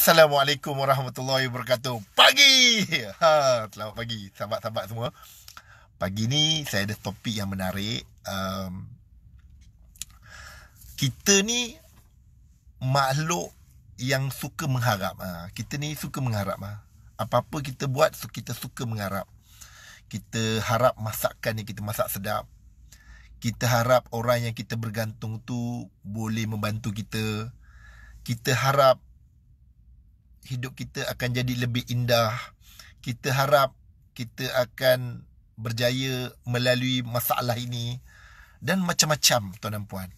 Assalamualaikum warahmatullahi wabarakatuh Pagi ha, Selamat pagi Sahabat-sahabat semua Pagi ni saya ada topik yang menarik um, Kita ni Makhluk yang suka mengharap ha, Kita ni suka mengharap ha. Apa-apa kita buat Kita suka mengharap Kita harap masakan yang kita masak sedap Kita harap orang yang kita bergantung tu Boleh membantu kita Kita harap hidup kita akan jadi lebih indah. Kita harap kita akan berjaya melalui masalah ini dan macam-macam tuan dan puan.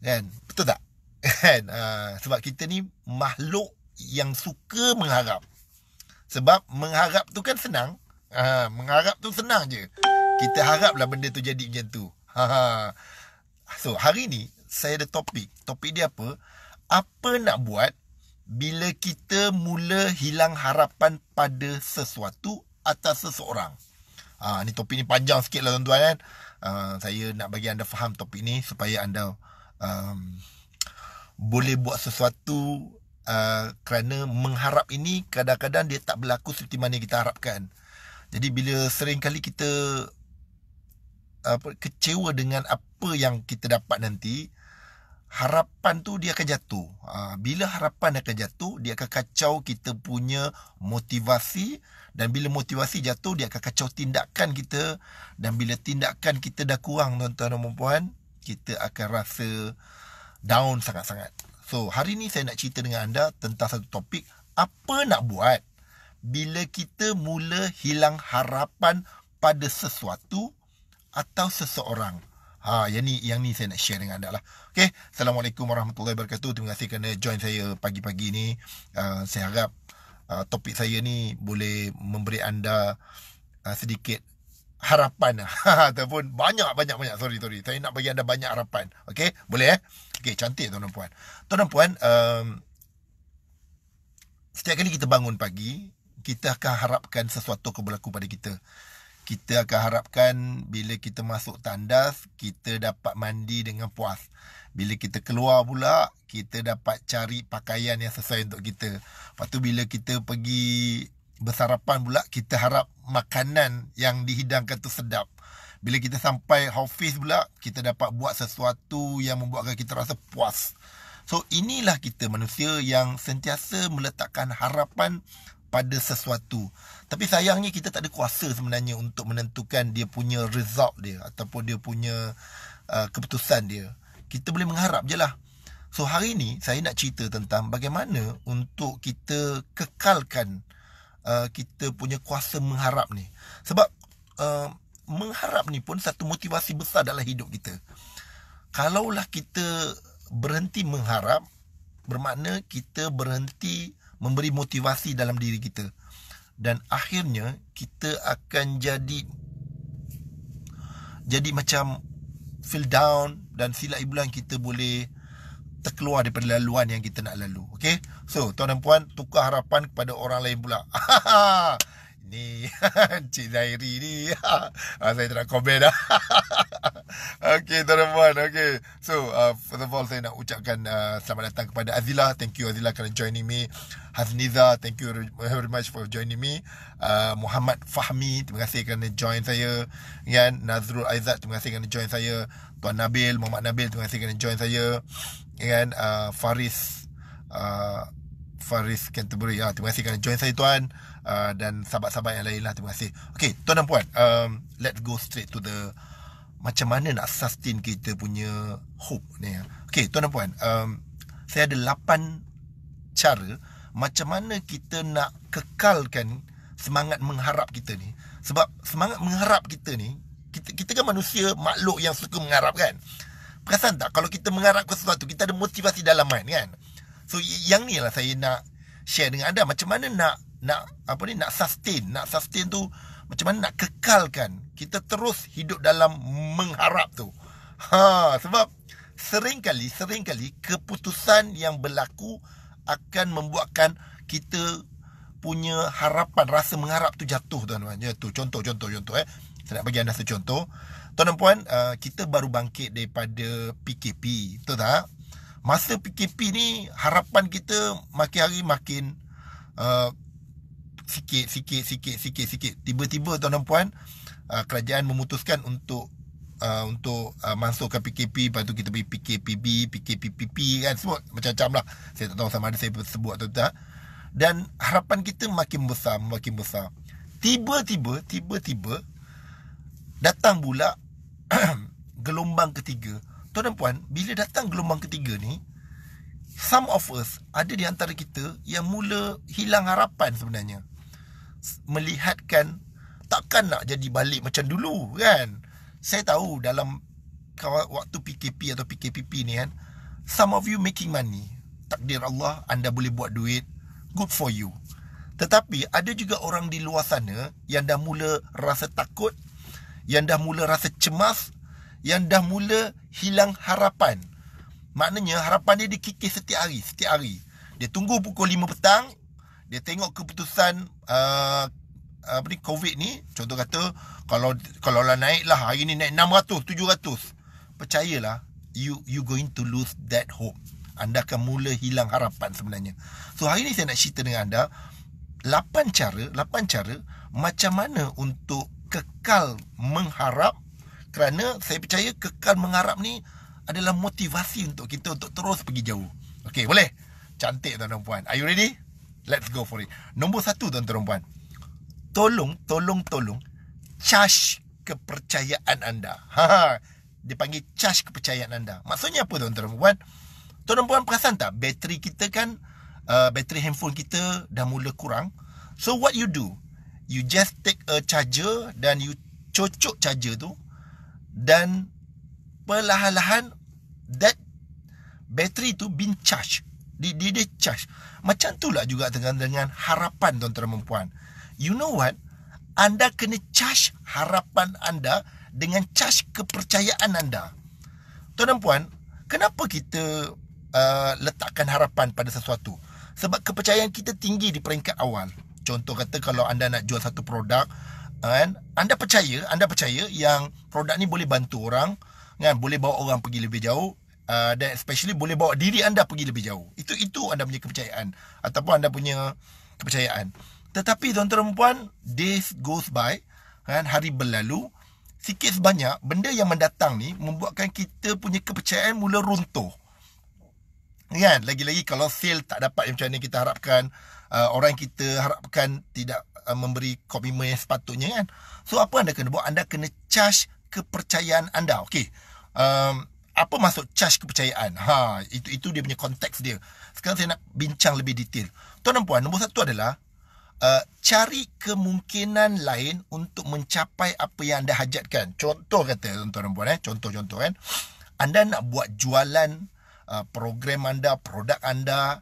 Kan? Betul tak? Kan? Ha, sebab kita ni makhluk yang suka mengharap. Sebab mengharap tu kan senang. Ha, mengharap tu senang je. Kita haraplah benda tu jadi macam tu. Ha, ha. So, hari ni saya ada topik. Topik dia apa? Apa nak buat bila kita mula hilang harapan pada sesuatu atau seseorang. Ha, ni topik ini panjang sikit lah tuan-tuan kan. Uh, saya nak bagi anda faham topik ini supaya anda um, boleh buat sesuatu uh, kerana mengharap ini kadang-kadang dia tak berlaku seperti mana kita harapkan. Jadi bila sering kali kita apa, kecewa dengan apa yang kita dapat nanti, harapan tu dia akan jatuh. Ah, bila harapan akan jatuh, dia akan kacau kita punya motivasi dan bila motivasi jatuh dia akan kacau tindakan kita dan bila tindakan kita dah kurang tuan-tuan dan puan kita akan rasa down sangat-sangat. So, hari ni saya nak cerita dengan anda tentang satu topik apa nak buat bila kita mula hilang harapan pada sesuatu atau seseorang. Ha, yang ni yang ni saya nak share dengan anda lah. Okay. Assalamualaikum warahmatullahi wabarakatuh. Terima kasih kerana join saya pagi-pagi ni. Uh, saya harap uh, topik saya ni boleh memberi anda uh, sedikit harapan lah. ataupun banyak banyak banyak sorry sorry saya nak bagi anda banyak harapan Okay, boleh eh Okay, cantik tuan tuan. puan tuan dan puan um, setiap kali kita bangun pagi kita akan harapkan sesuatu akan pada kita kita akan harapkan bila kita masuk tandas kita dapat mandi dengan puas. Bila kita keluar pula kita dapat cari pakaian yang sesuai untuk kita. Lepas tu bila kita pergi bersarapan pula kita harap makanan yang dihidangkan tu sedap. Bila kita sampai hafiz pula kita dapat buat sesuatu yang membuatkan kita rasa puas. So inilah kita manusia yang sentiasa meletakkan harapan pada sesuatu. Tapi sayangnya kita tak ada kuasa sebenarnya untuk menentukan dia punya result dia ataupun dia punya uh, keputusan dia. Kita boleh mengharap je lah. So hari ni saya nak cerita tentang bagaimana untuk kita kekalkan uh, kita punya kuasa mengharap ni. Sebab uh, mengharap ni pun satu motivasi besar dalam hidup kita. Kalaulah kita berhenti mengharap, bermakna kita berhenti memberi motivasi dalam diri kita dan akhirnya kita akan jadi jadi macam feel down dan sila ibu ibulan kita boleh terkeluar daripada laluan yang kita nak lalu okey so tuan dan puan tukar harapan kepada orang lain pula ni Cik Zairi ni ha, saya tak nak komen dah Okey, tuan puan okay. so uh, first of all saya nak ucapkan uh, selamat datang kepada Azila thank you Azila kerana joining me Hazniza thank you very much for joining me uh, Muhammad Fahmi terima kasih kerana join saya kan Nazrul Aizat terima kasih kerana join saya Tuan Nabil Muhammad Nabil terima kasih kerana join saya kan uh, Faris uh, Faris Canterbury ya, terima kasih kerana join saya tuan uh, dan sahabat-sahabat yang lain lah terima kasih Okay tuan dan puan um, let's go straight to the macam mana nak sustain kita punya hope ni ya. Okay tuan dan puan um, saya ada 8 cara macam mana kita nak kekalkan semangat mengharap kita ni sebab semangat mengharap kita ni kita, kita kan manusia makhluk yang suka mengharap kan Perasan tak kalau kita mengharap ke sesuatu Kita ada motivasi dalaman kan So yang ni lah saya nak share dengan anda Macam mana nak nak apa ni nak sustain nak sustain tu macam mana nak kekalkan kita terus hidup dalam mengharap tu ha sebab seringkali seringkali keputusan yang berlaku akan membuatkan kita punya harapan rasa mengharap tu jatuh tuan-tuan ya tu contoh contoh contoh eh saya nak bagi anda satu contoh tuan dan puan uh, kita baru bangkit daripada PKP betul tak masa PKP ni harapan kita makin hari makin uh, sikit sikit sikit sikit sikit tiba-tiba tuan dan puan uh, kerajaan memutuskan untuk uh, untuk uh, masukkan PKP lepas tu kita pergi PKPB PKPPP kan sebut macam-macam lah saya tak tahu sama ada saya sebut atau tak dan harapan kita makin besar makin besar tiba-tiba tiba-tiba datang pula gelombang ketiga tuan dan puan bila datang gelombang ketiga ni some of us ada di antara kita yang mula hilang harapan sebenarnya melihatkan takkan nak jadi balik macam dulu kan saya tahu dalam waktu PKP atau PKPP ni kan some of you making money takdir Allah anda boleh buat duit good for you tetapi ada juga orang di luar sana yang dah mula rasa takut yang dah mula rasa cemas yang dah mula hilang harapan maknanya harapan dia dikikis setiap hari setiap hari dia tunggu pukul 5 petang dia tengok keputusan uh, apa ni covid ni contoh kata kalau kalau lah naik lah hari ni naik 600 700 percayalah you you going to lose that hope anda akan mula hilang harapan sebenarnya so hari ni saya nak cerita dengan anda 8 cara 8 cara macam mana untuk kekal mengharap kerana saya percaya kekal mengharap ni adalah motivasi untuk kita untuk terus pergi jauh. Okay, boleh? Cantik tuan dan puan. Are you ready? Let's go for it. Nombor satu tuan tuan puan. Tolong, tolong, tolong. Charge kepercayaan anda. Ha -ha. Dia panggil charge kepercayaan anda. Maksudnya apa tuan tuan puan? Tuan puan perasan tak? Bateri kita kan, uh, bateri handphone kita dah mula kurang. So what you do? You just take a charger dan you cocok charger tu. Dan perlahan-lahan that bateri tu been charged. Dia, dia, dia charge. Macam tu lah juga dengan, dengan harapan tuan-tuan dan perempuan. You know what? Anda kena charge harapan anda dengan charge kepercayaan anda. Tuan dan puan, kenapa kita uh, letakkan harapan pada sesuatu? Sebab kepercayaan kita tinggi di peringkat awal. Contoh kata kalau anda nak jual satu produk, kan, anda percaya, anda percaya yang produk ni boleh bantu orang, kan, boleh bawa orang pergi lebih jauh, Uh, dan especially boleh bawa diri anda pergi lebih jauh. Itu itu anda punya kepercayaan ataupun anda punya kepercayaan. Tetapi tuan-tuan dan puan, days goes by, kan hari berlalu, sikit sebanyak benda yang mendatang ni membuatkan kita punya kepercayaan mula runtuh. Kan? Lagi-lagi kalau sale tak dapat yang macam ni kita harapkan, uh, orang kita harapkan tidak uh, memberi komitmen yang sepatutnya kan. So apa anda kena buat? Anda kena charge kepercayaan anda. Okey. Um, apa maksud charge kepercayaan? Ha, itu itu dia punya konteks dia. Sekarang saya nak bincang lebih detail. Tuan dan puan, nombor satu adalah uh, cari kemungkinan lain untuk mencapai apa yang anda hajatkan. Contoh kata tuan dan puan eh, contoh-contoh kan. Anda nak buat jualan uh, program anda, produk anda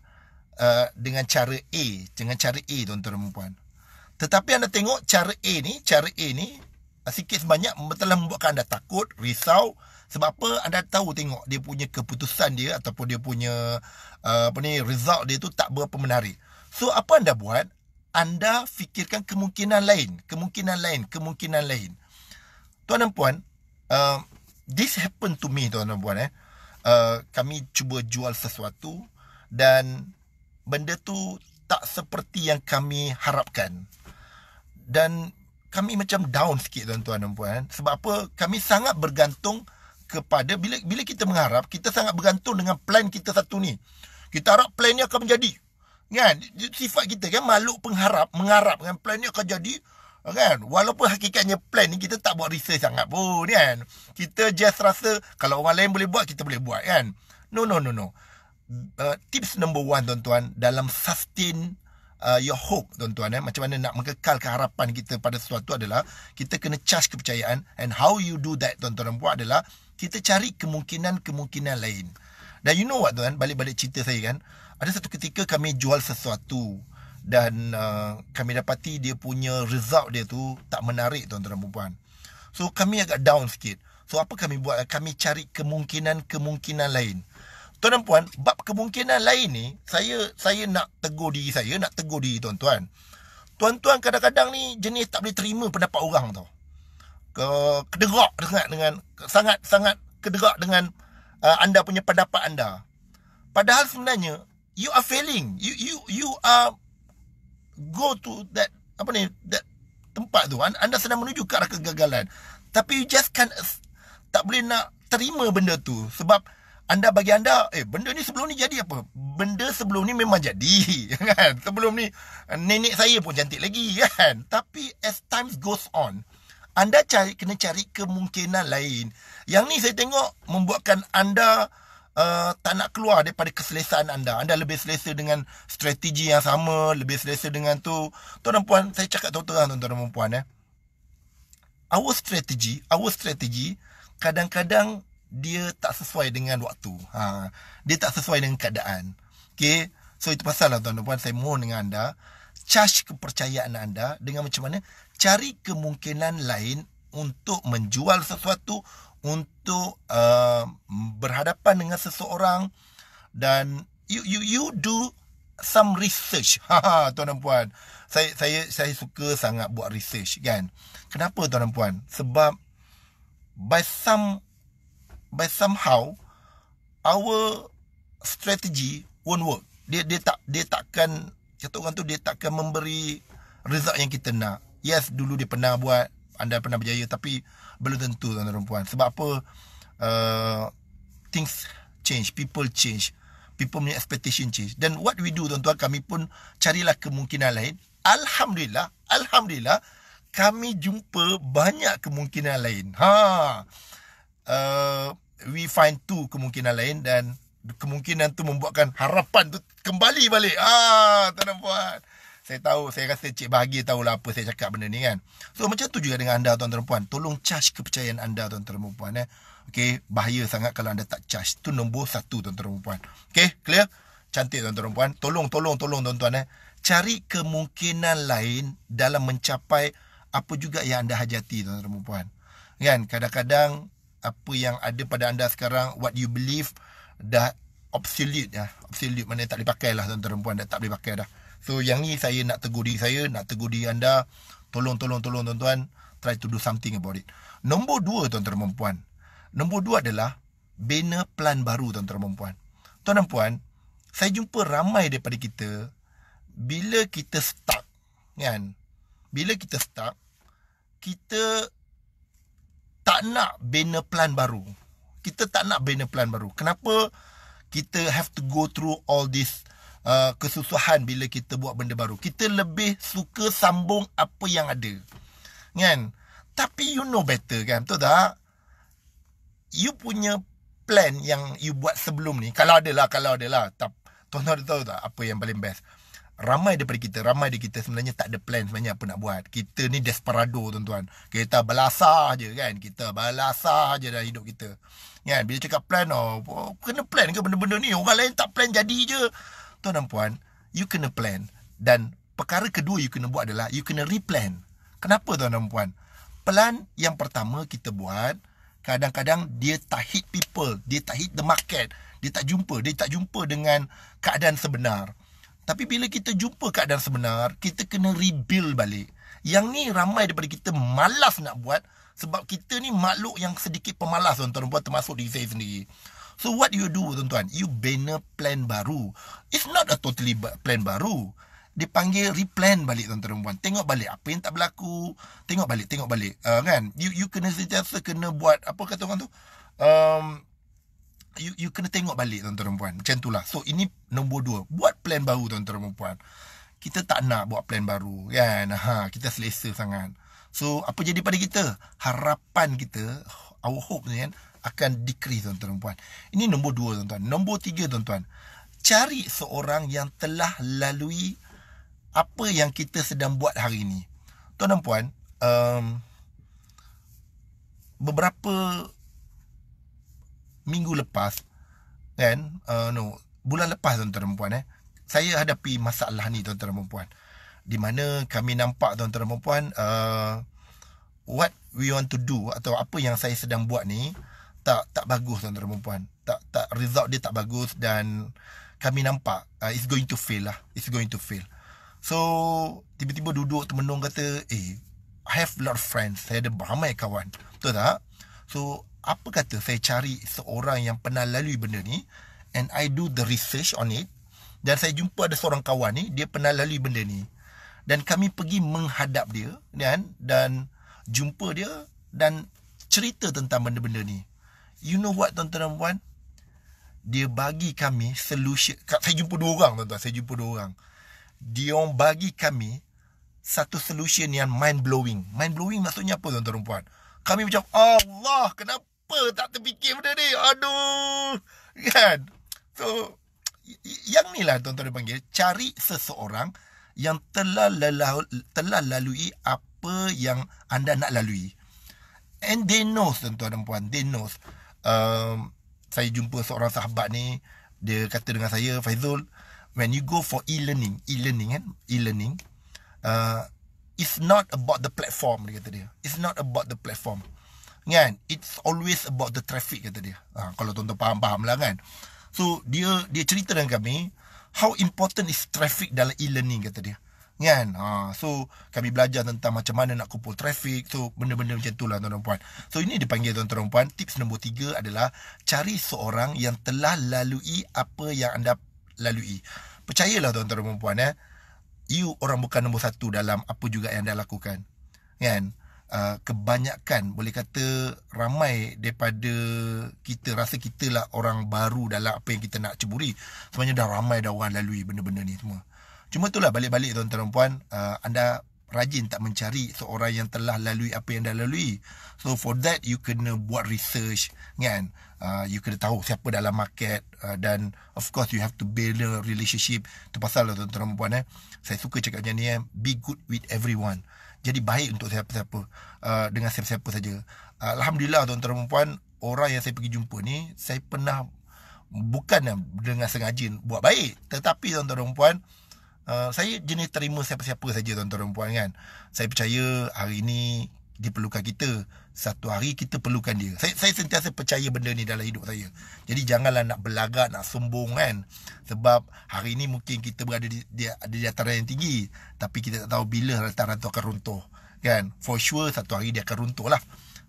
uh, dengan cara A, dengan cara A tuan-tuan dan puan. Tetapi anda tengok cara A ni, cara A ni uh, sikit sebanyak telah membuatkan anda takut, risau, sebab apa anda tahu tengok dia punya keputusan dia ataupun dia punya uh, apa ni result dia tu tak berapa menarik. So apa anda buat? Anda fikirkan kemungkinan lain, kemungkinan lain, kemungkinan lain. Tuan dan puan, uh, this happen to me tuan dan puan eh. Uh, kami cuba jual sesuatu dan benda tu tak seperti yang kami harapkan. Dan kami macam down sikit tuan-tuan dan puan. Sebab apa? Kami sangat bergantung kepada bila bila kita mengharap kita sangat bergantung dengan plan kita satu ni. Kita harap plan ni akan menjadi. Kan? Sifat kita kan malu pengharap, mengharap dengan plan ni akan jadi. Kan? Walaupun hakikatnya plan ni kita tak buat research sangat pun kan. Kita just rasa kalau orang lain boleh buat kita boleh buat kan. No no no no. Uh, tips number one tuan-tuan dalam sustain uh, your hope tuan-tuan eh. Macam mana nak mengekal keharapan kita pada sesuatu adalah kita kena charge kepercayaan and how you do that tuan-tuan buat adalah kita cari kemungkinan-kemungkinan lain. Dan you know what tuan, balik-balik cerita saya kan, ada satu ketika kami jual sesuatu dan uh, kami dapati dia punya result dia tu tak menarik tuan-tuan dan puan So kami agak down sikit. So apa kami buat? Kami cari kemungkinan-kemungkinan lain. Tuan dan puan, bab kemungkinan lain ni, saya saya nak tegur diri saya, nak tegur diri tuan-tuan. Tuan-tuan kadang-kadang ni jenis tak boleh terima pendapat orang tau ke kedegak sangat dengan sangat sangat kedegak dengan uh, anda punya pendapat anda padahal sebenarnya you are failing you you you are go to that apa ni that tempat tu anda sedang menuju ke arah kegagalan tapi you just can tak boleh nak terima benda tu sebab anda bagi anda eh benda ni sebelum ni jadi apa benda sebelum ni memang jadi kan sebelum ni nenek saya pun cantik lagi kan tapi as times goes on anda cari, kena cari kemungkinan lain. Yang ni saya tengok membuatkan anda uh, tak nak keluar daripada keselesaan anda. Anda lebih selesa dengan strategi yang sama, lebih selesa dengan tu. Tuan dan puan, saya cakap terang-terang tuan-tuan dan puan eh. Our strategy, our strategy kadang-kadang dia tak sesuai dengan waktu. Ha, dia tak sesuai dengan keadaan. Okay, so itu pasal lah tuan-tuan puan. Saya mohon dengan anda, charge kepercayaan anda dengan macam mana cari kemungkinan lain untuk menjual sesuatu untuk uh, berhadapan dengan seseorang dan you you you do some research. Ha tuan dan puan. Saya saya saya suka sangat buat research kan. Kenapa tuan dan puan? Sebab by some by somehow our strategy won't work. Dia dia tak dia takkan kata orang tu dia takkan memberi result yang kita nak. Yes, dulu dia pernah buat, anda pernah berjaya tapi belum tentu tuan-tuan dan puan. Sebab apa? Uh, things change, people change. People punya expectation change. Dan what we do tuan-tuan, kami pun carilah kemungkinan lain. Alhamdulillah, alhamdulillah kami jumpa banyak kemungkinan lain. Ha. Uh, we find two kemungkinan lain dan kemungkinan tu membuatkan harapan tu kembali balik. Ah, tuan-tuan dan puan saya tahu, saya rasa Cik Bahagia tahulah apa saya cakap benda ni kan. So macam tu juga dengan anda tuan-tuan dan puan. Tolong charge kepercayaan anda tuan-tuan dan puan. Eh. Okay, bahaya sangat kalau anda tak charge. Tu nombor satu tuan-tuan dan puan. Okay, clear? Cantik tuan-tuan dan puan. Tolong, tolong, tolong tuan-tuan. Eh. Cari kemungkinan lain dalam mencapai apa juga yang anda hajati tuan-tuan dan puan. Kan, kadang-kadang apa yang ada pada anda sekarang, what you believe, dah obsolete. Ya. Obsolete mana tak boleh pakai lah tuan-tuan dan puan. Dah tak boleh pakai dah. So yang ni saya nak tegur diri saya, nak tegur diri anda. Tolong, tolong, tolong tuan-tuan. Try to do something about it. Nombor dua tuan-tuan dan puan. Nombor dua adalah bina plan baru tuan-tuan dan puan. Tuan dan puan, saya jumpa ramai daripada kita bila kita stuck kan bila kita stuck kita tak nak bina plan baru kita tak nak bina plan baru kenapa kita have to go through all this uh, kesusahan bila kita buat benda baru. Kita lebih suka sambung apa yang ada. Kan? Tapi you know better kan? Betul tak? You punya plan yang you buat sebelum ni. Kalau ada lah, kalau ada lah. Tuan-tuan tahu tak apa yang paling best? Ramai daripada kita, ramai daripada kita sebenarnya tak ada plan sebenarnya apa nak buat. Kita ni desperado tuan-tuan. Kita belasah je kan. Kita belasah je dalam hidup kita. Kan? Bila cakap plan, oh, oh kena plan ke benda-benda ni? Orang lain tak plan jadi je tuan dan puan, you kena plan. Dan perkara kedua you kena buat adalah you kena replan. Kenapa tuan dan puan? Plan yang pertama kita buat, kadang-kadang dia tak hit people, dia tak hit the market, dia tak jumpa, dia tak jumpa dengan keadaan sebenar. Tapi bila kita jumpa keadaan sebenar, kita kena rebuild balik. Yang ni ramai daripada kita malas nak buat sebab kita ni makhluk yang sedikit pemalas tuan-tuan dan puan termasuk diri saya sendiri. So what you do tuan-tuan? You bina plan baru. It's not a totally plan baru. Dipanggil replan balik tuan-tuan dan puan. Tengok balik apa yang tak berlaku. Tengok balik, tengok balik. Uh, kan? You you kena sentiasa kena buat apa kata orang tu? Um, you you kena tengok balik tuan-tuan dan puan. Macam itulah. So ini nombor dua. Buat plan baru tuan-tuan dan puan. Kita tak nak buat plan baru kan. Ha, kita selesa sangat. So apa jadi pada kita? Harapan kita, our hope ni kan, akan decree tuan-tuan dan puan. Ini nombor dua tuan-tuan. Nombor tiga tuan-tuan. Cari seorang yang telah lalui apa yang kita sedang buat hari ini. Tuan dan puan, um, beberapa minggu lepas, kan, uh, no, bulan lepas tuan-tuan dan puan, eh, saya hadapi masalah ni tuan-tuan dan puan. Di mana kami nampak tuan-tuan dan puan, uh, what we want to do atau apa yang saya sedang buat ni, tak tak bagus tuan-tuan dan puan tak tak result dia tak bagus dan kami nampak uh, it's going to fail lah it's going to fail so tiba-tiba duduk termenung kata eh i have a lot of friends saya ada ramai kawan betul tak so apa kata saya cari seorang yang pernah lalui benda ni and i do the research on it dan saya jumpa ada seorang kawan ni dia pernah lalui benda ni dan kami pergi menghadap dia kan dan jumpa dia dan cerita tentang benda-benda ni You know what tuan-tuan dan puan Dia bagi kami solution Saya jumpa dua orang tuan-tuan Saya jumpa dua orang Dia orang bagi kami Satu solution yang mind blowing Mind blowing maksudnya apa tuan-tuan dan puan Kami macam Allah kenapa tak terfikir benda ni Aduh Kan So Yang ni lah tuan-tuan dan panggil Cari seseorang Yang telah, lalu, telah lalui Apa yang anda nak lalui And they know tuan-tuan dan puan They know um, saya jumpa seorang sahabat ni dia kata dengan saya Faizul when you go for e-learning e-learning kan e-learning uh, it's not about the platform dia kata dia it's not about the platform kan it's always about the traffic kata dia ha, kalau tuan-tuan faham faham lah kan so dia dia cerita dengan kami how important is traffic dalam e-learning kata dia kan ha, so kami belajar tentang macam mana nak kumpul trafik, so benda-benda macam tu lah tuan-tuan puan so ini dipanggil tuan-tuan puan tips nombor tiga adalah cari seorang yang telah lalui apa yang anda lalui percayalah tuan-tuan puan eh you orang bukan nombor satu dalam apa juga yang anda lakukan kan uh, kebanyakan boleh kata ramai daripada kita rasa kita lah orang baru dalam apa yang kita nak ceburi sebenarnya dah ramai dah orang lalui benda-benda ni semua Cuma itulah balik-balik tuan-tuan dan puan uh, Anda rajin tak mencari seorang yang telah lalui apa yang dah lalui So for that you kena buat research kan uh, You kena tahu siapa dalam market uh, Dan of course you have to build a relationship Itu pasal lah tuan-tuan dan puan eh Saya suka cakap macam ni eh Be good with everyone Jadi baik untuk siapa-siapa uh, Dengan siapa-siapa saja uh, Alhamdulillah tuan-tuan dan puan Orang yang saya pergi jumpa ni Saya pernah Bukan dengan sengaja buat baik Tetapi tuan-tuan dan puan-puan Uh, saya jenis terima siapa-siapa saja tuan-tuan dan puan kan. Saya percaya hari ini diperlukan kita. Satu hari kita perlukan dia. Saya, saya sentiasa percaya benda ni dalam hidup saya. Jadi janganlah nak berlagak, nak sombong kan. Sebab hari ini mungkin kita berada di, di, di dataran yang tinggi. Tapi kita tak tahu bila dataran tu akan runtuh. Kan? For sure satu hari dia akan runtuh lah.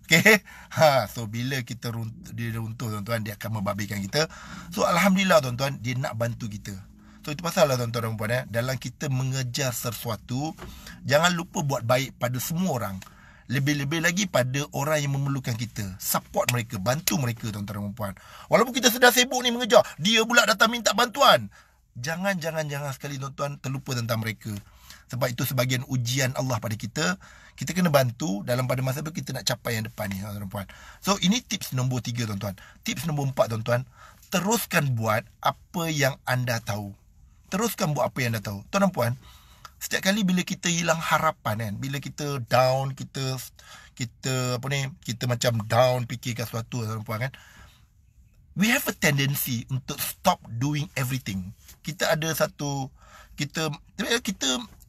Okay? Ha, so bila kita runtuh, dia runtuh tuan-tuan, dia akan membabikan kita. So Alhamdulillah tuan-tuan, dia nak bantu kita. So itu pasal lah tuan-tuan dan puan eh. Dalam kita mengejar sesuatu Jangan lupa buat baik pada semua orang Lebih-lebih lagi pada orang yang memerlukan kita Support mereka, bantu mereka tuan-tuan dan puan Walaupun kita sedang sibuk ni mengejar Dia pula datang minta bantuan Jangan, jangan, jangan sekali tuan-tuan terlupa tentang mereka Sebab itu sebagian ujian Allah pada kita Kita kena bantu dalam pada masa itu kita nak capai yang depan ni tuan-tuan So ini tips nombor tiga tuan-tuan Tips nombor empat tuan-tuan Teruskan buat apa yang anda tahu teruskan buat apa yang dah tahu. Tuan dan puan, setiap kali bila kita hilang harapan kan, bila kita down, kita kita apa ni, kita macam down fikirkan sesuatu tuan dan puan kan. We have a tendency untuk stop doing everything. Kita ada satu kita kita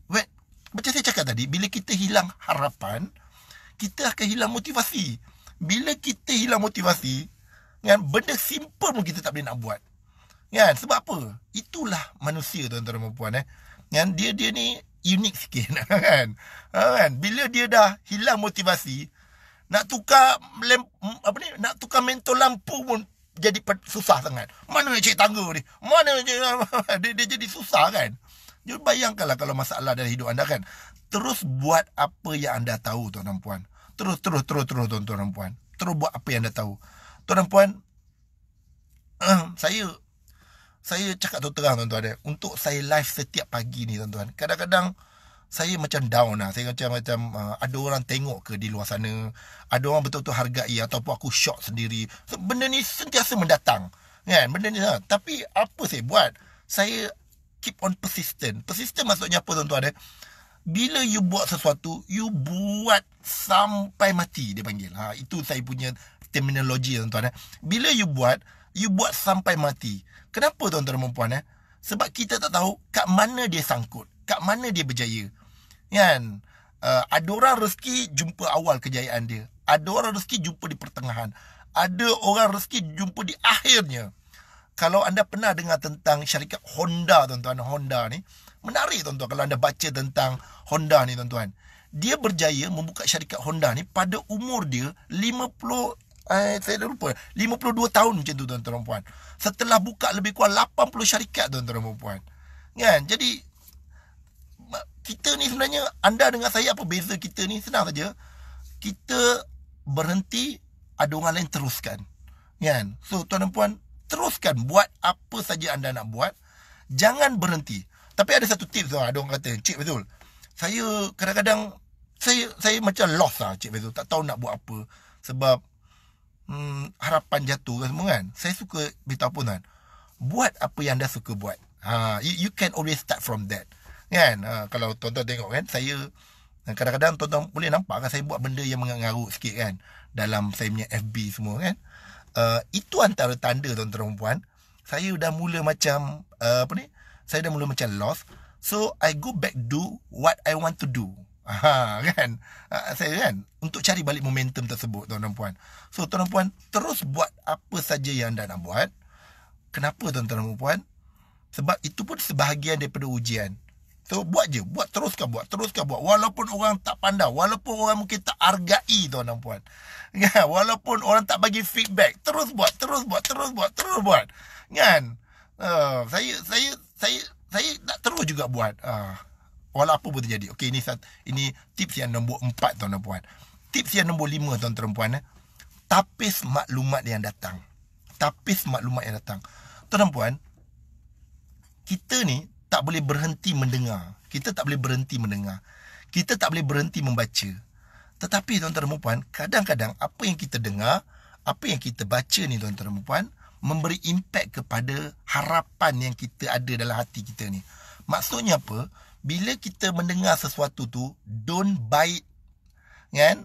when, macam saya cakap tadi, bila kita hilang harapan, kita akan hilang motivasi. Bila kita hilang motivasi, dengan benda simple pun kita tak boleh nak buat. Kan? Sebab apa? Itulah manusia tuan-tuan dan puan-puan eh. Kan? Dia dia ni unik sikit kan. Ha, kan? Bila dia dah hilang motivasi nak tukar lem, apa ni? Nak tukar mentol lampu pun jadi susah sangat. Mana nak cari tangga ni? Mana nak dia, dia jadi susah kan? Jadi bayangkanlah kalau masalah dalam hidup anda kan. Terus buat apa yang anda tahu tuan dan puan. Terus, terus, terus, terus tuan dan puan. Terus buat apa yang anda tahu. Tuan dan puan, uh, saya saya cakap tu terang tuan-tuan eh. Untuk saya live setiap pagi ni tuan-tuan. Kadang-kadang saya macam down lah. Saya macam macam uh, ada orang tengok ke di luar sana. Ada orang betul-betul hargai ataupun aku shock sendiri. So, benda ni sentiasa mendatang. Kan? Benda ni. Ha. Tapi apa saya buat? Saya keep on persistent. Persistent maksudnya apa tuan-tuan eh? Bila you buat sesuatu, you buat sampai mati dia panggil. Ha, itu saya punya terminologi tuan-tuan eh. Bila you buat, You buat sampai mati. Kenapa tuan-tuan dan perempuan eh? Sebab kita tak tahu kat mana dia sangkut. Kat mana dia berjaya. Kan? Uh, ada orang rezeki jumpa awal kejayaan dia. Ada orang rezeki jumpa di pertengahan. Ada orang rezeki jumpa di akhirnya. Kalau anda pernah dengar tentang syarikat Honda tuan-tuan. Honda ni. Menarik tuan-tuan kalau anda baca tentang Honda ni tuan-tuan. Dia berjaya membuka syarikat Honda ni pada umur dia 50 Eh, saya dah lupa 52 tahun macam tu tuan-tuan dan puan Setelah buka lebih kurang 80 syarikat tuan-tuan dan puan Kan jadi Kita ni sebenarnya Anda dengan saya apa beza kita ni Senang saja Kita berhenti Ada orang lain teruskan Kan So tuan dan puan Teruskan buat apa saja anda nak buat Jangan berhenti Tapi ada satu tips tuan Ada orang kata Cik Betul Saya kadang-kadang saya saya macam lost lah Cik betul Tak tahu nak buat apa. Sebab hmm, harapan jatuh ke semua kan. Saya suka beritahu pun kan. Buat apa yang anda suka buat. Ha, you, you can always start from that. Kan? Ha, kalau tuan-tuan tengok kan. Saya ha, kadang-kadang tuan-tuan boleh nampak kan. Saya buat benda yang mengarut sikit kan. Dalam saya punya FB semua kan. Uh, itu antara tanda tuan-tuan dan Saya dah mula macam. Uh, apa ni? Saya dah mula macam lost. So I go back do what I want to do. Ha, kan? Ha, saya kan? Untuk cari balik momentum tersebut, tuan dan puan. So, tuan dan puan, terus buat apa saja yang anda nak buat. Kenapa, tuan, -tuan dan puan? Sebab itu pun sebahagian daripada ujian. So, buat je. Buat teruskan, buat teruskan, buat. Walaupun orang tak pandang. Walaupun orang mungkin tak hargai, tuan dan puan. ya Walaupun orang tak bagi feedback. Terus buat, terus buat, terus buat, terus buat. Kan? Uh, saya, saya, saya, saya nak terus juga buat. Uh. Walau apa pun terjadi. Okey, ini ini tips yang nombor empat, tuan dan puan. Tips yang nombor lima, tuan dan puan. Eh. Tapis maklumat yang datang. Tapis maklumat yang datang. Tuan dan puan, kita ni tak boleh berhenti mendengar. Kita tak boleh berhenti mendengar. Kita tak boleh berhenti membaca. Tetapi, tuan dan puan, kadang-kadang apa yang kita dengar, apa yang kita baca ni, tuan dan puan, memberi impak kepada harapan yang kita ada dalam hati kita ni. Maksudnya apa? apa? bila kita mendengar sesuatu tu don't buy it kan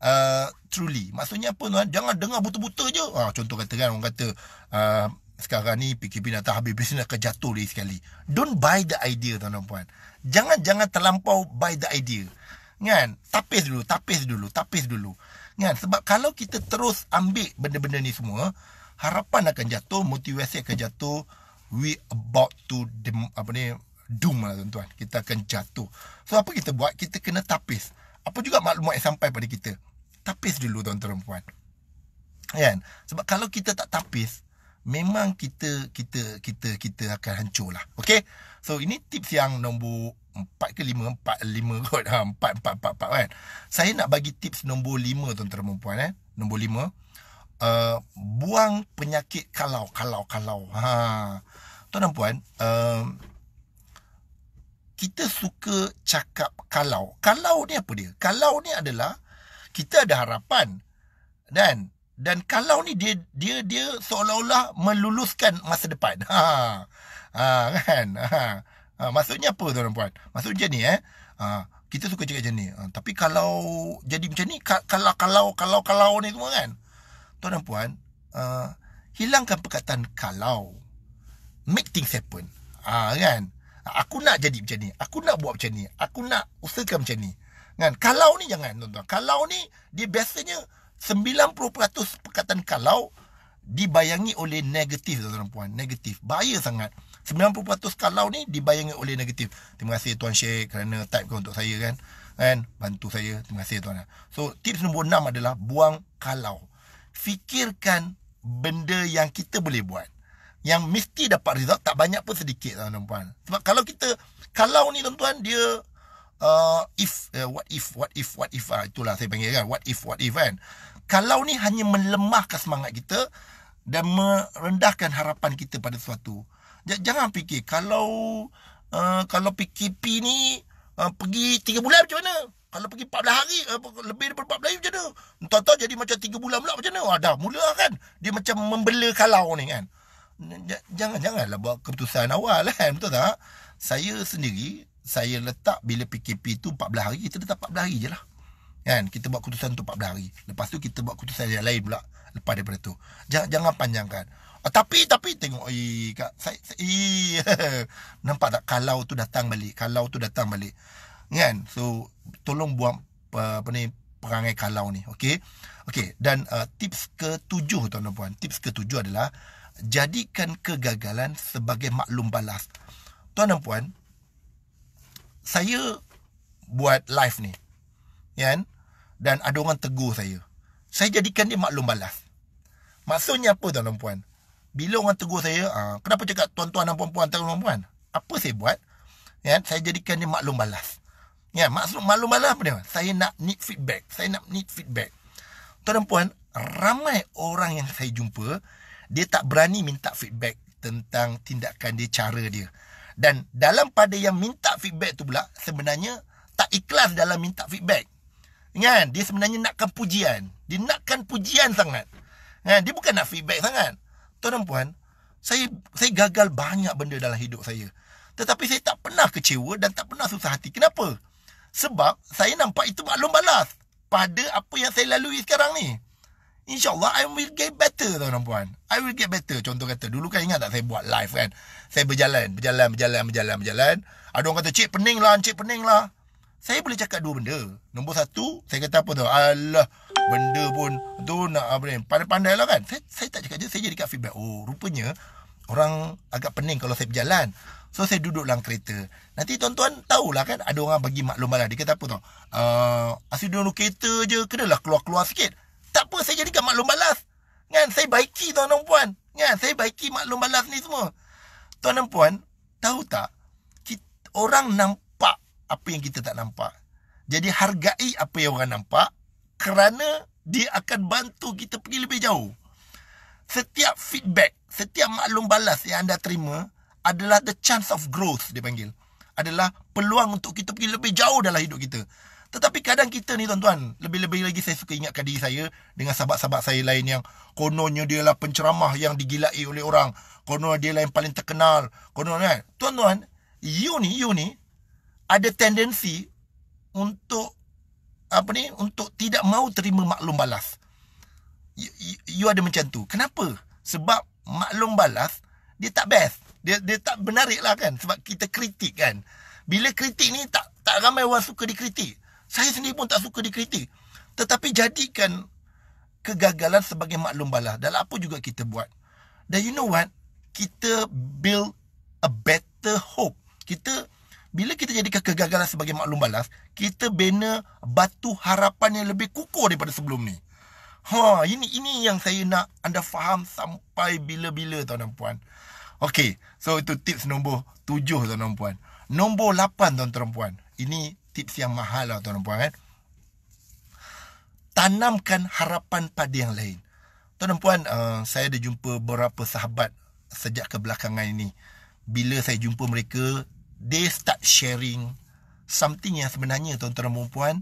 uh, truly maksudnya apa tuan jangan dengar buta-buta je ha, contoh kata kan orang kata uh, sekarang ni PKP dah tak habis bisnes akan jatuh lagi sekali don't buy the idea tuan dan puan jangan jangan terlampau buy the idea kan tapis dulu tapis dulu tapis dulu kan sebab kalau kita terus ambil benda-benda ni semua harapan akan jatuh motivasi akan jatuh we about to apa ni doom lah tuan-tuan. Kita akan jatuh. So apa kita buat? Kita kena tapis. Apa juga maklumat yang sampai pada kita. Tapis dulu tuan-tuan puan. Kan? Sebab kalau kita tak tapis, memang kita kita kita kita akan hancur lah. Okay? So ini tips yang nombor empat ke lima empat lima kot. Ha, empat empat empat 4 kan? Saya nak bagi tips nombor lima tuan-tuan puan. Eh? Nombor lima. Uh, buang penyakit kalau kalau kalau ha tuan dan puan uh, kita suka cakap kalau. Kalau ni apa dia? Kalau ni adalah kita ada harapan dan dan kalau ni dia dia dia seolah-olah meluluskan masa depan. Ha. Ha kan? Ha. ha. Maksudnya apa tuan puan? Maksudnya ni eh. Ha kita suka cakap macam ni. Ha. tapi kalau jadi macam ni kalau kalau kalau kalau ni semua kan. Tuan dan puan, uh, ha, hilangkan perkataan kalau. Make things happen. Ha kan? aku nak jadi macam ni aku nak buat macam ni aku nak usahakan macam ni kan kalau ni jangan tuan-tuan kalau ni dia biasanya 90% perkataan kalau dibayangi oleh negatif tuan-tuan dan puan negatif bahaya sangat 90% kalau ni dibayangi oleh negatif terima kasih tuan syek kerana typekan untuk saya kan kan bantu saya terima kasih tuan so tips nombor 6 adalah buang kalau fikirkan benda yang kita boleh buat yang mesti dapat result tak banyak pun sedikit tuan puan sebab kalau kita kalau ni tuan-tuan dia uh, if uh, what if what if what if uh, itulah saya panggil kan what if what if kan kalau ni hanya melemahkan semangat kita dan merendahkan harapan kita pada sesuatu J- jangan fikir kalau uh, kalau PKP ni uh, pergi 3 bulan macam mana kalau pergi 14 hari uh, Lebih daripada 14 hari macam mana Entah-entah jadi macam 3 bulan pula macam mana ah, Dah mula lah, kan Dia macam membela kalau ni kan jangan janganlah buat keputusan awal lah kan betul tak saya sendiri saya letak bila PKP tu 14 hari kita letak 14 hari je lah kan kita buat keputusan tu 14 hari lepas tu kita buat keputusan yang lain pula lepas daripada tu jangan, jangan panjangkan oh, tapi tapi tengok oi eh, kak saya, saya eh, nampak tak kalau tu datang balik kalau tu datang balik kan so tolong buang apa ni perangai kalau ni okey okey dan uh, tips ketujuh tuan-tuan tips ketujuh adalah jadikan kegagalan sebagai maklum balas. Tuan dan puan, saya buat live ni. Kan? Dan ada orang tegur saya. Saya jadikan dia maklum balas. Maksudnya apa tuan dan puan? Bila orang tegur saya, ah, kenapa cakap tuan-tuan dan puan-puan, tuan dan puan? Apa saya buat? Kan? Saya jadikan dia maklum balas. Ya, maksud maklum balas apa dia? Saya nak need feedback. Saya nak need feedback. Tuan dan puan, ramai orang yang saya jumpa, dia tak berani minta feedback tentang tindakan dia cara dia dan dalam pada yang minta feedback tu pula sebenarnya tak ikhlas dalam minta feedback kan dia sebenarnya nakkan pujian dia nakkan pujian sangat kan dia bukan nak feedback sangat tuan dan puan saya saya gagal banyak benda dalam hidup saya tetapi saya tak pernah kecewa dan tak pernah susah hati kenapa sebab saya nampak itu maklum balas pada apa yang saya lalui sekarang ni InsyaAllah I will get better tuan-tuan I will get better Contoh kata Dulu kan ingat tak saya buat live kan Saya berjalan Berjalan Berjalan Berjalan Berjalan Ada orang kata Cik pening lah Cik pening lah Saya boleh cakap dua benda Nombor satu Saya kata apa tu Alah Benda pun Tu nak apa ni Pandai-pandai lah kan saya, saya tak cakap je Saya jadi kat feedback Oh rupanya Orang agak pening Kalau saya berjalan So saya duduk dalam kereta Nanti tuan-tuan tahu lah kan Ada orang bagi maklum balas Dia kata apa tu uh, Asyik duduk kereta je Kenalah keluar-keluar sikit tak apa saya jadikan maklum balas. Kan saya baiki tuan dan puan. Kan saya baiki maklum balas ni semua. Tuan dan puan, tahu tak? Kita, orang nampak apa yang kita tak nampak. Jadi hargai apa yang orang nampak kerana dia akan bantu kita pergi lebih jauh. Setiap feedback, setiap maklum balas yang anda terima adalah the chance of growth dipanggil. Adalah peluang untuk kita pergi lebih jauh dalam hidup kita. Tetapi kadang kita ni tuan-tuan, lebih-lebih lagi saya suka ingatkan diri saya dengan sahabat-sahabat saya lain yang kononnya dia lah penceramah yang digilai oleh orang. Kononnya dia lah yang paling terkenal. Kononnya kan. Tuan-tuan, you ni, you ni ada tendensi untuk apa ni untuk tidak mau terima maklum balas. You, you, you ada macam tu. Kenapa? Sebab maklum balas dia tak best. Dia dia tak menarik lah kan sebab kita kritik kan. Bila kritik ni tak tak ramai orang suka dikritik. Saya sendiri pun tak suka dikritik. Tetapi jadikan kegagalan sebagai maklum balas. Dalam apa juga kita buat. Dan you know what? Kita build a better hope. Kita bila kita jadikan kegagalan sebagai maklum balas, kita bina batu harapan yang lebih kukuh daripada sebelum ni. Ha, ini ini yang saya nak anda faham sampai bila-bila tuan dan puan. Okay, so itu tips nombor tujuh tuan dan puan. Nombor lapan tuan dan puan. Ini tips yang mahal lah tuan puan eh. kan. Tanamkan harapan pada yang lain. Tuan dan puan, uh, eh, saya ada jumpa beberapa sahabat sejak kebelakangan ini. Bila saya jumpa mereka, they start sharing something yang sebenarnya tuan-tuan puan-puan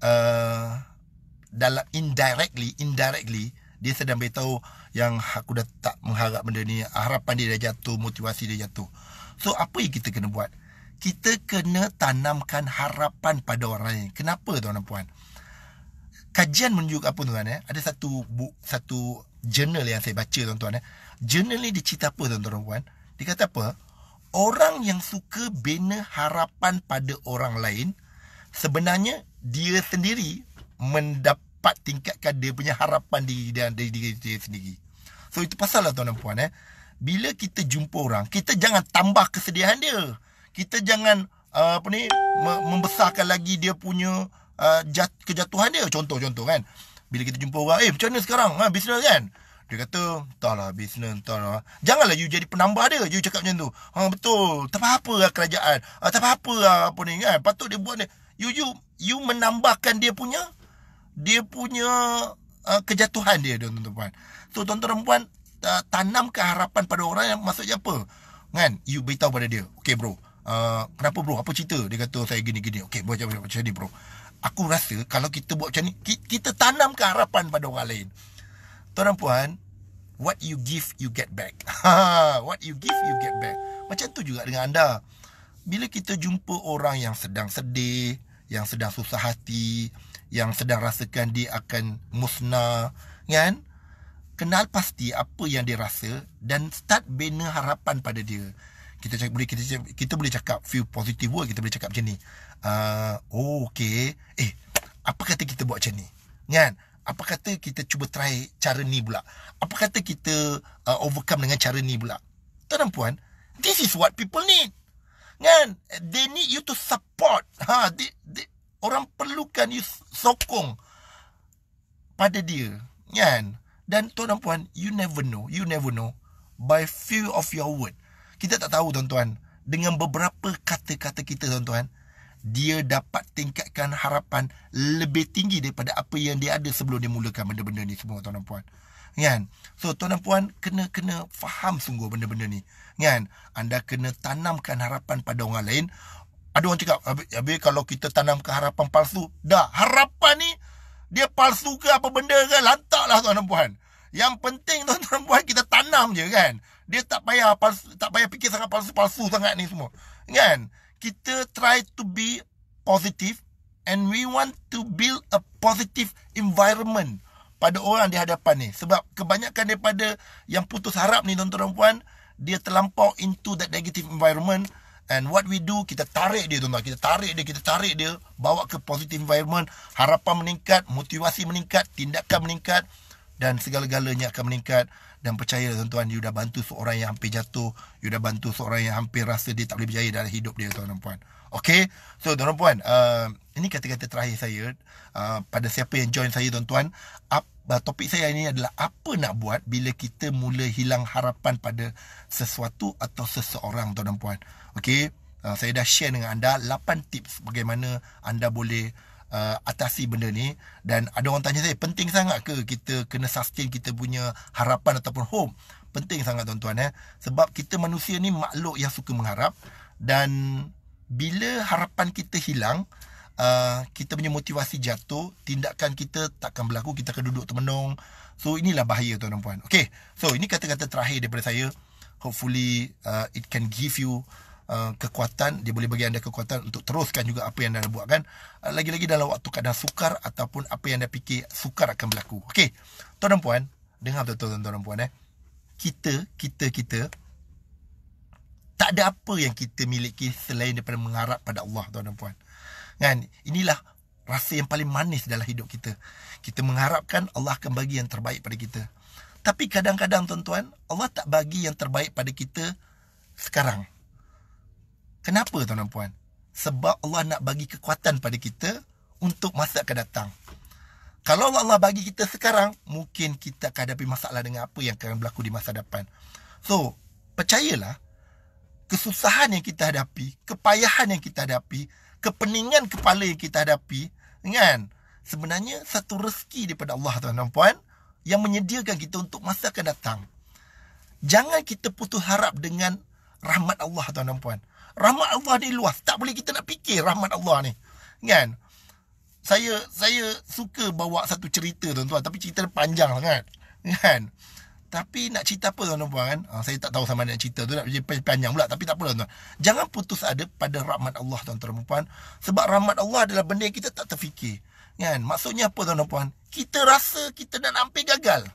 uh, dalam indirectly, indirectly, dia sedang beritahu yang aku dah tak mengharap benda ni. Harapan dia dah jatuh, motivasi dia jatuh. So, apa yang kita kena buat? kita kena tanamkan harapan pada orang lain. Kenapa tuan dan puan? Kajian menunjuk apa tuan eh? Ada satu bu, satu jurnal yang saya baca tuan-tuan eh. Jurnal ni dia apa tuan-tuan puan? Dia apa? Orang yang suka bina harapan pada orang lain sebenarnya dia sendiri mendapat tingkatkan dia punya harapan di dan diri, diri, diri, diri sendiri. So itu pasal lah tuan-tuan puan eh. Bila kita jumpa orang, kita jangan tambah kesedihan dia kita jangan uh, apa ni membesarkan lagi dia punya uh, jat, kejatuhan dia contoh-contoh kan bila kita jumpa orang eh macam mana sekarang ha bisnes kan dia kata entahlah bisnes entahlah janganlah you jadi penambah dia you cakap macam tu ha betul tak apa-apa lah kerajaan ha, tak apa-apa lah apa ni kan patut dia buat ni you you you menambahkan dia punya dia punya uh, kejatuhan dia tuan-tuan so tuan-tuan perempuan uh, tanamkan harapan pada orang yang maksudnya apa kan you beritahu pada dia Okay bro uh, Ah, kenapa bro apa cerita dia kata saya gini gini okey buat macam, macam ni bro aku rasa kalau kita buat macam ni kita tanamkan harapan pada orang lain tuan dan puan what you give you get back what you give you get back macam tu juga dengan anda bila kita jumpa orang yang sedang sedih yang sedang susah hati yang sedang rasakan dia akan musnah kan kenal pasti apa yang dia rasa dan start bina harapan pada dia kita cakap boleh kita kita boleh cakap few positif word kita boleh cakap macam ni. Ah uh, oh, okey. Eh apa kata kita buat macam ni? Kan? Apa kata kita cuba try cara ni pula? Apa kata kita uh, overcome dengan cara ni pula? Tuan dan puan, this is what people need. Kan? They need you to support. Ha, they, they, orang perlukan you sokong pada dia. Kan? Dan tuan dan puan, you never know, you never know by few of your word. Kita tak tahu tuan-tuan Dengan beberapa kata-kata kita tuan-tuan Dia dapat tingkatkan harapan Lebih tinggi daripada apa yang dia ada Sebelum dia mulakan benda-benda ni semua tuan dan puan Kan? So tuan dan puan kena-kena faham sungguh benda-benda ni Kan? Anda kena tanamkan harapan pada orang lain Ada orang cakap Habis, habis kalau kita tanamkan harapan palsu Dah harapan ni Dia palsu ke apa benda ke Lantaklah tuan dan puan yang penting tuan-tuan puan kita tanam je kan. Dia tak payah palsu, tak payah fikir sangat palsu-palsu sangat ni semua. Kan? Kita try to be positive and we want to build a positive environment pada orang di hadapan ni. Sebab kebanyakan daripada yang putus harap ni tuan-tuan dan puan, dia terlampau into that negative environment. And what we do, kita tarik dia tuan-tuan. Kita tarik dia, kita tarik dia. Bawa ke positive environment. Harapan meningkat, motivasi meningkat, tindakan meningkat. Dan segala-galanya akan meningkat dan percaya tuan-tuan you dah bantu seorang yang hampir jatuh you dah bantu seorang yang hampir rasa dia tak boleh berjaya dalam hidup dia tuan-tuan puan okey so tuan-tuan puan uh, ini kata-kata terakhir saya uh, pada siapa yang join saya tuan-tuan uh, topik saya ini adalah apa nak buat bila kita mula hilang harapan pada sesuatu atau seseorang tuan-tuan puan okey uh, saya dah share dengan anda 8 tips bagaimana anda boleh uh, atasi benda ni dan ada orang tanya saya penting sangat ke kita kena sustain kita punya harapan ataupun hope penting sangat tuan-tuan eh sebab kita manusia ni makhluk yang suka mengharap dan bila harapan kita hilang uh, kita punya motivasi jatuh tindakan kita takkan berlaku kita akan duduk termenung so inilah bahaya tuan-tuan puan okey so ini kata-kata terakhir daripada saya hopefully uh, it can give you uh, kekuatan dia boleh bagi anda kekuatan untuk teruskan juga apa yang anda buat kan uh, lagi-lagi dalam waktu kadang sukar ataupun apa yang anda fikir sukar akan berlaku okey tuan dan puan dengar betul tuan dan puan eh kita kita kita tak ada apa yang kita miliki selain daripada mengharap pada Allah tuan dan puan kan inilah rasa yang paling manis dalam hidup kita kita mengharapkan Allah akan bagi yang terbaik pada kita tapi kadang-kadang tuan-tuan Allah tak bagi yang terbaik pada kita sekarang Kenapa tuan dan puan? Sebab Allah nak bagi kekuatan pada kita untuk masa akan datang. Kalau Allah bagi kita sekarang, mungkin kita akan hadapi masalah dengan apa yang akan berlaku di masa depan. So, percayalah, kesusahan yang kita hadapi, kepayahan yang kita hadapi, kepeningan kepala yang kita hadapi, dengan Sebenarnya satu rezeki daripada Allah tuan dan puan yang menyediakan kita untuk masa akan datang. Jangan kita putus harap dengan rahmat Allah tuan dan puan rahmat Allah ni luas tak boleh kita nak fikir rahmat Allah ni kan saya saya suka bawa satu cerita tuan-tuan tapi cerita panjang sangat kan tapi nak cerita apa tuan-tuan ha, saya tak tahu sama nak cerita tu nak jadi panjang pula tapi tak apa tuan-tuan jangan putus ada pada rahmat Allah tuan-tuan sebab rahmat Allah adalah benda kita tak terfikir kan maksudnya apa tuan-tuan puan kita rasa kita nak hampir gagal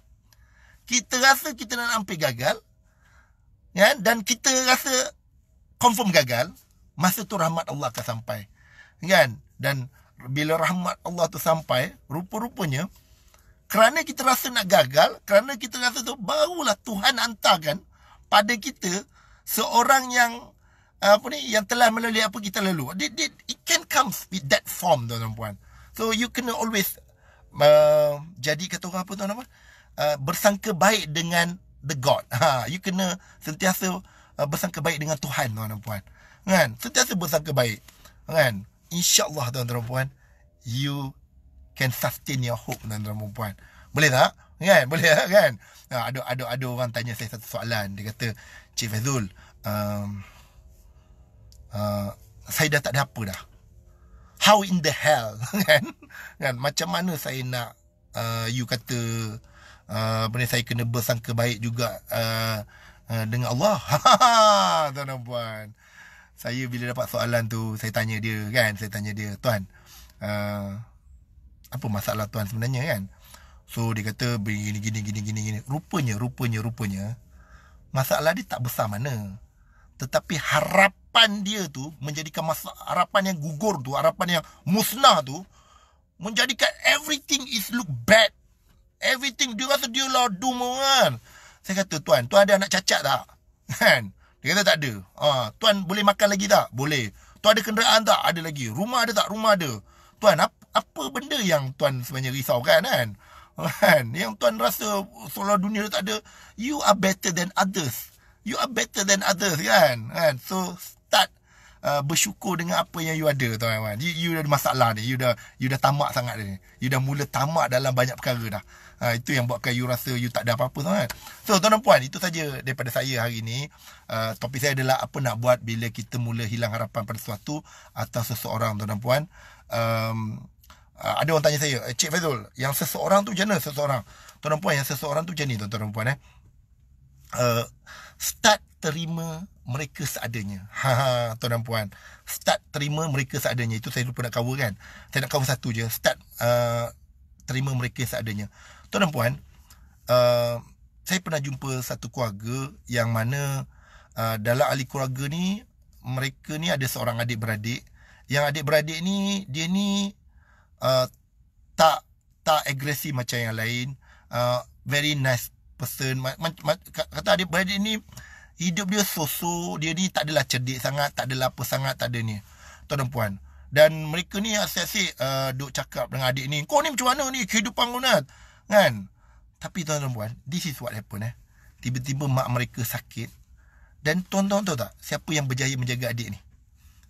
kita rasa kita nak hampir gagal kan dan kita rasa confirm gagal, masa tu rahmat Allah akan sampai. Kan? Dan bila rahmat Allah tu sampai, rupa-rupanya, kerana kita rasa nak gagal, kerana kita rasa tu, barulah Tuhan hantarkan pada kita seorang yang apa ni yang telah melalui apa kita lalu it, it, it can come with that form tuan dan puan so you kena always uh, jadi kata orang apa tuan dan puan uh, bersangka baik dengan the god ha you kena sentiasa Ah, bersangka baik dengan Tuhan tuan dan puan. Kan? Sentiasa bersangka baik. Kan? Insya-Allah tuan dan puan, you can sustain your hope tuan dan puan. Boleh tak? Kan? Boleh tak kan? Ah, ada ada ada orang tanya saya satu soalan. Dia kata, "Cik Fazul, um, uh, saya dah tak ada apa dah. How in the hell?" kan? Kan macam mana saya nak uh, you kata uh, benda saya kena bersangka baik juga uh, Eh, dengan Allah. Tuan dan puan. Saya bila dapat soalan tu, saya tanya dia kan, saya tanya dia, tuan, uh, apa masalah tuan sebenarnya kan? So dia kata begini gini gini gini gini. Rupanya rupanya rupanya masalah dia tak besar mana. Tetapi harapan dia tu menjadikan masalah harapan yang gugur tu, harapan yang musnah tu menjadikan everything is look bad. Everything dia rasa dia lah doom kan. Saya kata, tuan, tuan ada anak cacat tak? Kan? Dia kata, tak ada. Ha, tuan boleh makan lagi tak? Boleh. Tuan ada kenderaan tak? Ada lagi. Rumah ada tak? Rumah ada. Tuan, apa, apa benda yang tuan sebenarnya risaukan kan? Kan? Yang tuan rasa seolah dunia tak ada. You are better than others. You are better than others kan? kan? So, start uh, bersyukur dengan apa yang you ada tuan-tuan. You, you ada masalah ni. You dah, you dah tamak sangat ni. You dah mula tamak dalam banyak perkara dah. Ha, itu yang buatkan you rasa you tak ada apa-apa tu kan. So tuan dan puan itu saja daripada saya hari ini. Uh, topik saya adalah apa nak buat bila kita mula hilang harapan pada sesuatu atau seseorang tuan dan puan. Um, uh, ada orang tanya saya, eh, Cik Fazul, yang seseorang tu jenis seseorang. Tuan dan puan yang seseorang tu jenis tuan dan puan eh. Uh, start terima mereka seadanya ha, ha, Tuan dan Puan Start terima mereka seadanya Itu saya lupa nak cover kan Saya nak cover satu je Start uh, terima mereka seadanya Tuan dan puan, uh, saya pernah jumpa satu keluarga yang mana uh, dalam ahli keluarga ni, mereka ni ada seorang adik-beradik. Yang adik-beradik ni, dia ni uh, tak tak agresif macam yang lain. Uh, very nice person. Ma- ma- ma- kata adik-beradik ni, hidup dia so-so. Dia ni tak adalah cerdik sangat, tak adalah apa sangat, tak ada ni. Tuan dan puan. Dan mereka ni asyik-asyik uh, duk cakap dengan adik ni. Kau ni macam mana ni kehidupan kau ni? Kan? Tapi tuan-tuan dan puan, this is what happen eh. Tiba-tiba mak mereka sakit. Dan tuan-tuan tahu tak, siapa yang berjaya menjaga adik ni?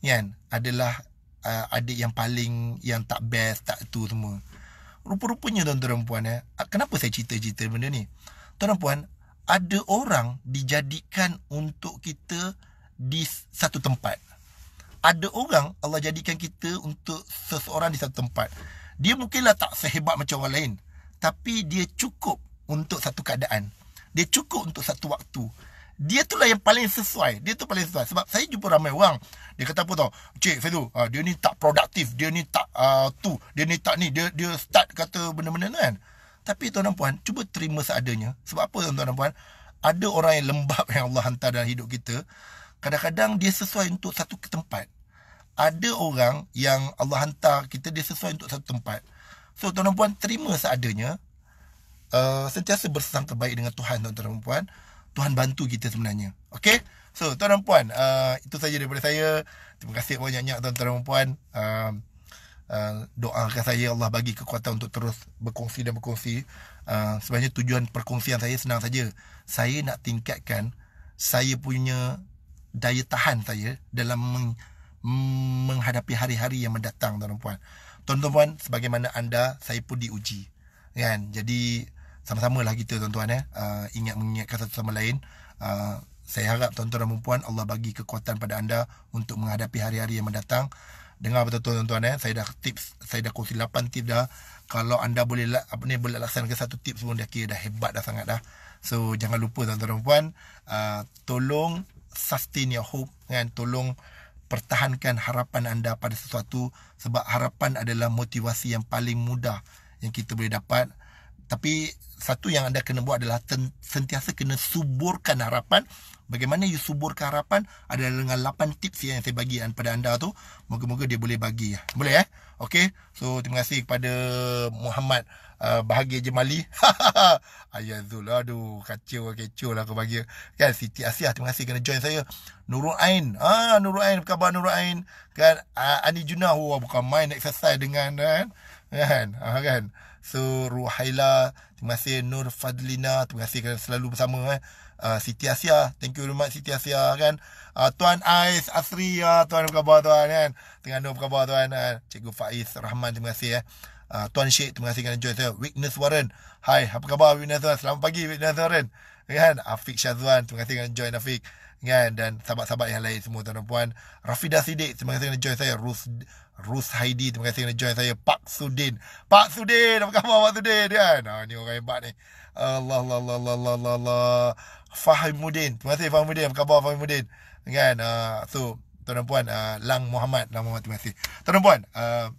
Kan? Adalah uh, adik yang paling, yang tak best, tak tu semua. Rupa-rupanya tuan-tuan puan eh, ah, kenapa saya cerita-cerita benda ni? Tuan-tuan puan, ada orang dijadikan untuk kita di satu tempat. Ada orang Allah jadikan kita untuk seseorang di satu tempat. Dia mungkinlah tak sehebat macam orang lain tapi dia cukup untuk satu keadaan. Dia cukup untuk satu waktu. Dia tu lah yang paling sesuai. Dia tu paling sesuai. Sebab saya jumpa ramai orang. Dia kata apa tau. Cik, saya tu. Ah, dia ni tak produktif. Dia ni tak uh, tu. Dia ni tak ni. Dia dia start kata benda-benda ni kan. Tapi tuan dan puan. Cuba terima seadanya. Sebab apa tuan dan puan. Ada orang yang lembab yang Allah hantar dalam hidup kita. Kadang-kadang dia sesuai untuk satu tempat. Ada orang yang Allah hantar kita. Dia sesuai untuk satu Tempat. So tuan dan puan terima seadanya uh, Sentiasa bersangka baik dengan Tuhan tuan dan puan Tuhan bantu kita sebenarnya Okay So tuan dan puan uh, Itu saja daripada saya Terima kasih banyak-banyak tuan dan puan uh, um, uh, Doakan saya Allah bagi kekuatan untuk terus berkongsi dan berkongsi uh, Sebenarnya tujuan perkongsian saya senang saja Saya nak tingkatkan Saya punya daya tahan saya Dalam meng- menghadapi hari-hari yang mendatang tuan dan puan tuan-tuan sebagaimana anda saya pun diuji kan jadi sama-sama lah kita tuan-tuan eh uh, ingat mengingatkan satu sama lain uh, saya harap tuan-tuan dan puan Allah bagi kekuatan pada anda untuk menghadapi hari-hari yang mendatang dengar betul-betul tuan-tuan eh saya dah tips saya dah kongsi 8 tips dah kalau anda boleh apa ni boleh laksanakan satu tips pun dah kira dah hebat dah sangat dah so jangan lupa tuan-tuan dan puan uh, tolong sustain your hope kan tolong pertahankan harapan anda pada sesuatu sebab harapan adalah motivasi yang paling mudah yang kita boleh dapat tapi satu yang anda kena buat adalah sentiasa kena suburkan harapan bagaimana you suburkan harapan adalah dengan 8 tips yang saya bagi kepada anda tu moga-moga dia boleh bagi ya. boleh eh ya? okay so terima kasih kepada Muhammad Ah, bahagia jemali. Ayah Zul. Aduh, kacau lah, kecoh lah aku bagi. Kan, Siti Asiah. Terima kasih kerana join saya. Nurul Ain. Ah, Nurul Ain. Apa khabar Nurul Ain? Kan, uh, Ani Junah. Wah, oh, bukan main exercise dengan kan. Kan, ah, kan. So, Ruhaila. Terima kasih Nur Fadlina. Terima kasih kerana selalu bersama kan. Uh, Siti Asia, thank you very much Siti Asia kan. Uh, tuan Ais Asri, uh, tuan apa khabar tuan kan? Tengah apa khabar tuan? Uh, Cikgu Faiz Rahman terima kasih eh uh, Tuan Syed terima kasih kerana join saya Witness Warren Hai apa khabar Witness Warren Selamat pagi Witness Warren kan? Afiq Syazwan terima kasih kerana join Afiq kan? Dan sahabat-sahabat yang lain semua tuan dan puan Rafidah Siddiq terima kasih kerana join saya Ruth Ruth Heidi terima kasih kerana join saya Pak Sudin Pak Sudin apa khabar Pak Sudin kan oh, ni orang hebat ni Allah Allah Allah Allah Allah, Allah, Allah. Fahimuddin terima kasih Fahimuddin apa khabar Fahimuddin kan uh, so tuan dan puan uh, Lang Muhammad Lang Muhammad terima kasih tuan dan puan uh,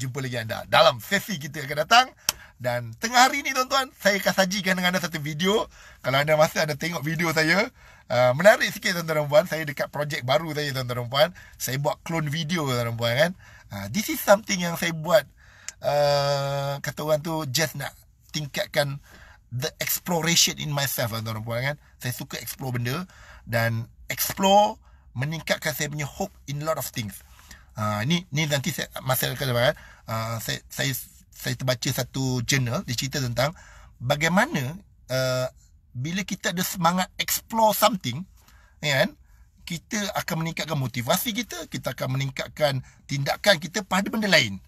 jumpa lagi anda dalam sesi kita akan datang dan tengah hari ni tuan-tuan saya akan sajikan dengan anda satu video kalau anda masa ada tengok video saya uh, menarik sikit tuan-tuan dan puan saya dekat projek baru saya tuan-tuan dan puan saya buat clone video tuan-tuan dan puan kan uh, this is something yang saya buat uh, kata orang tu just nak tingkatkan the exploration in myself tuan-tuan dan puan kan saya suka explore benda dan explore meningkatkan saya punya hope in lot of things ini ah, ni nanti saya masalah ke depan uh, saya saya saya terbaca satu jurnal dia cerita tentang bagaimana uh, bila kita ada semangat explore something ya kan kita akan meningkatkan motivasi kita kita akan meningkatkan tindakan kita pada benda lain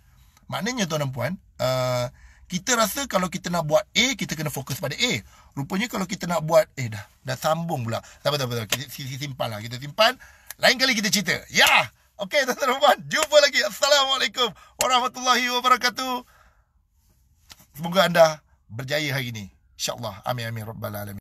maknanya tuan dan puan uh, kita rasa kalau kita nak buat A kita kena fokus pada A rupanya kalau kita nak buat eh dah dah sambung pula tak apa tak apa kita simpan lah kita simpan lain kali kita cerita ya yeah! Okey, tuan-tuan dan puan. Jumpa lagi. Assalamualaikum warahmatullahi wabarakatuh. Semoga anda berjaya hari ini. InsyaAllah. Amin, amin. Rabbal Alamin.